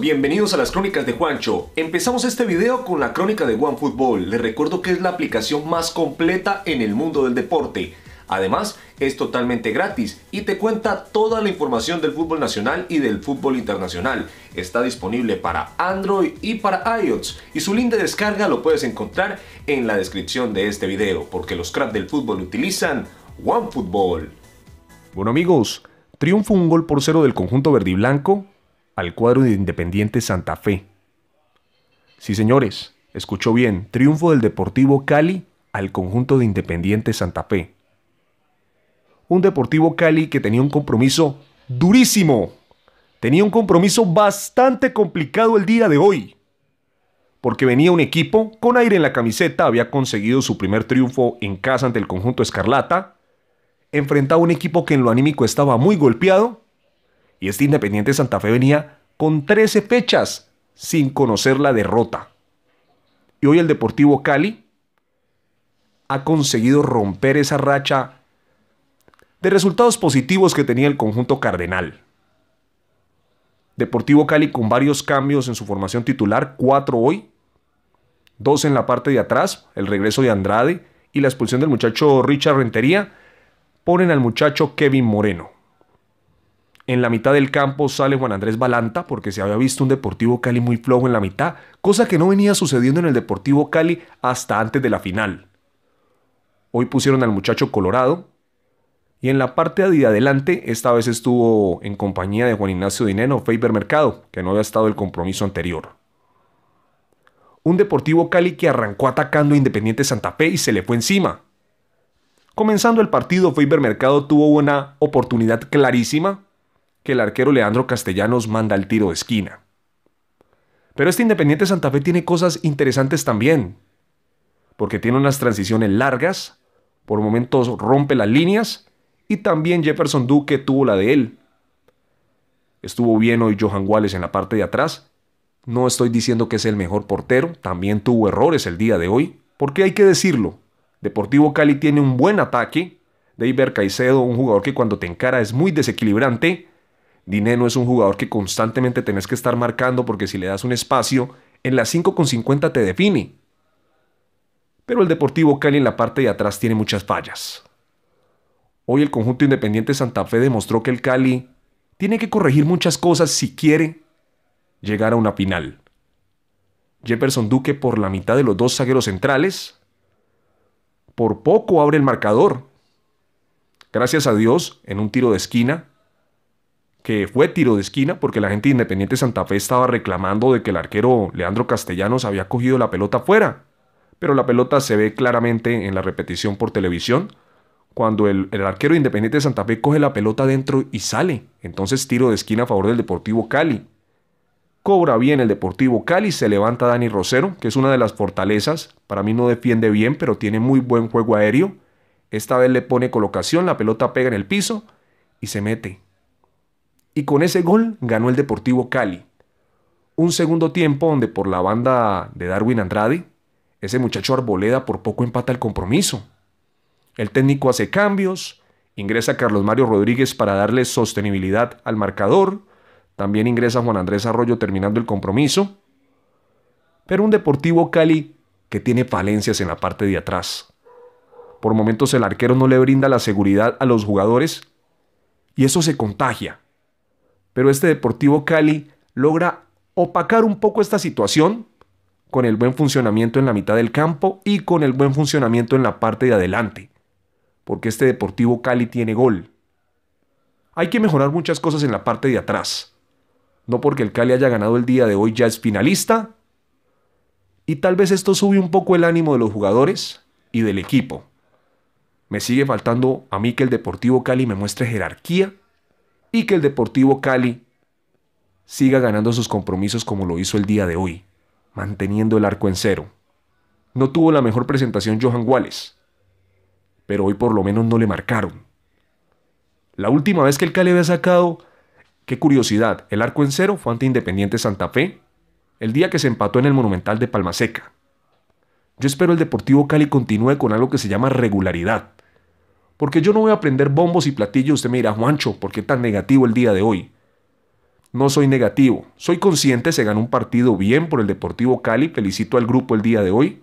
bienvenidos a las crónicas de Juancho. Empezamos este video con la crónica de OneFootball. Les recuerdo que es la aplicación más completa en el mundo del deporte. Además, es totalmente gratis y te cuenta toda la información del fútbol nacional y del fútbol internacional. Está disponible para Android y para iOS y su link de descarga lo puedes encontrar en la descripción de este video porque los cracks del fútbol utilizan OneFootball. Bueno amigos, triunfo un gol por cero del conjunto verdiblanco al cuadro de Independiente Santa Fe. Sí, señores, escuchó bien, triunfo del Deportivo Cali al conjunto de Independiente Santa Fe. Un Deportivo Cali que tenía un compromiso durísimo. Tenía un compromiso bastante complicado el día de hoy. Porque venía un equipo con aire en la camiseta, había conseguido su primer triunfo en casa ante el conjunto Escarlata. Enfrentaba un equipo que en lo anímico estaba muy golpeado y este Independiente Santa Fe venía con 13 fechas sin conocer la derrota. Y hoy el Deportivo Cali ha conseguido romper esa racha de resultados positivos que tenía el conjunto cardenal. Deportivo Cali con varios cambios en su formación titular, 4 hoy, dos en la parte de atrás, el regreso de Andrade y la expulsión del muchacho Richard Rentería, ponen al muchacho Kevin Moreno. En la mitad del campo sale Juan Andrés Balanta porque se había visto un Deportivo Cali muy flojo en la mitad, cosa que no venía sucediendo en el Deportivo Cali hasta antes de la final. Hoy pusieron al muchacho Colorado y en la parte de adelante esta vez estuvo en compañía de Juan Ignacio Dineno, Faber Mercado, que no había estado el compromiso anterior. Un Deportivo Cali que arrancó atacando a Independiente Santa Fe y se le fue encima. Comenzando el partido, Faber Mercado tuvo una oportunidad clarísima que el arquero Leandro Castellanos manda el tiro de esquina. Pero este Independiente Santa Fe tiene cosas interesantes también, porque tiene unas transiciones largas, por momentos rompe las líneas, y también Jefferson Duque tuvo la de él. Estuvo bien hoy Johan Wallace en la parte de atrás. No estoy diciendo que es el mejor portero, también tuvo errores el día de hoy, porque hay que decirlo. Deportivo Cali tiene un buen ataque, David Caicedo, un jugador que cuando te encara es muy desequilibrante, no es un jugador que constantemente tenés que estar marcando porque si le das un espacio, en las 5.50 te define. Pero el Deportivo Cali en la parte de atrás tiene muchas fallas. Hoy el conjunto independiente Santa Fe demostró que el Cali tiene que corregir muchas cosas si quiere llegar a una final. Jefferson Duque por la mitad de los dos zagueros centrales. Por poco abre el marcador. Gracias a Dios, en un tiro de esquina, que fue tiro de esquina porque la gente de Independiente Santa Fe estaba reclamando de que el arquero Leandro Castellanos había cogido la pelota fuera. Pero la pelota se ve claramente en la repetición por televisión cuando el, el arquero de Independiente Santa Fe coge la pelota dentro y sale. Entonces tiro de esquina a favor del Deportivo Cali. Cobra bien el Deportivo Cali, se levanta Dani Rosero, que es una de las fortalezas. Para mí no defiende bien, pero tiene muy buen juego aéreo. Esta vez le pone colocación, la pelota pega en el piso y se mete y con ese gol ganó el Deportivo Cali. Un segundo tiempo donde por la banda de Darwin Andrade, ese muchacho Arboleda por poco empata el compromiso. El técnico hace cambios, ingresa Carlos Mario Rodríguez para darle sostenibilidad al marcador, también ingresa Juan Andrés Arroyo terminando el compromiso, pero un Deportivo Cali que tiene falencias en la parte de atrás. Por momentos el arquero no le brinda la seguridad a los jugadores y eso se contagia pero este Deportivo Cali logra opacar un poco esta situación con el buen funcionamiento en la mitad del campo y con el buen funcionamiento en la parte de adelante, porque este Deportivo Cali tiene gol. Hay que mejorar muchas cosas en la parte de atrás. No porque el Cali haya ganado el día de hoy ya es finalista. Y tal vez esto sube un poco el ánimo de los jugadores y del equipo. Me sigue faltando a mí que el Deportivo Cali me muestre jerarquía y que el Deportivo Cali siga ganando sus compromisos como lo hizo el día de hoy, manteniendo el arco en cero. No tuvo la mejor presentación Johan Wallace, pero hoy por lo menos no le marcaron. La última vez que el Cali había sacado, qué curiosidad, el arco en cero fue ante Independiente Santa Fe, el día que se empató en el Monumental de Palmaseca. Yo espero el Deportivo Cali continúe con algo que se llama regularidad porque yo no voy a aprender bombos y platillos. Usted me dirá, Juancho, ¿por qué tan negativo el día de hoy? No soy negativo. Soy consciente, se ganó un partido bien por el Deportivo Cali. Felicito al grupo el día de hoy.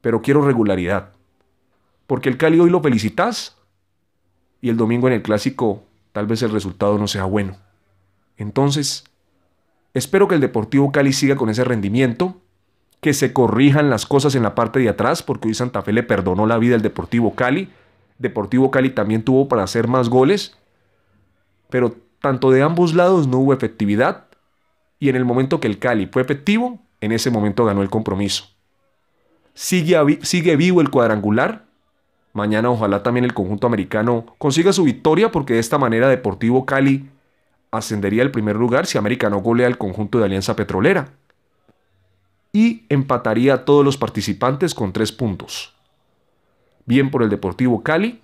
Pero quiero regularidad. Porque el Cali hoy lo felicitas. Y el domingo en el clásico tal vez el resultado no sea bueno. Entonces, espero que el Deportivo Cali siga con ese rendimiento que se corrijan las cosas en la parte de atrás, porque hoy Santa Fe le perdonó la vida al Deportivo Cali. Deportivo Cali también tuvo para hacer más goles, pero tanto de ambos lados no hubo efectividad y en el momento que el Cali fue efectivo, en ese momento ganó el compromiso. Sigue, sigue vivo el cuadrangular. Mañana ojalá también el conjunto americano consiga su victoria porque de esta manera Deportivo Cali ascendería al primer lugar si América no golea al conjunto de Alianza Petrolera. Y empataría a todos los participantes con tres puntos bien por el Deportivo Cali,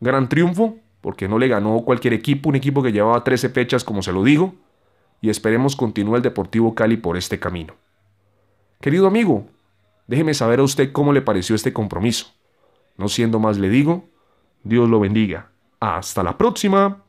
gran triunfo, porque no le ganó cualquier equipo, un equipo que llevaba 13 fechas, como se lo digo, y esperemos continúe el Deportivo Cali por este camino. Querido amigo, déjeme saber a usted cómo le pareció este compromiso. No siendo más, le digo, Dios lo bendiga. Hasta la próxima.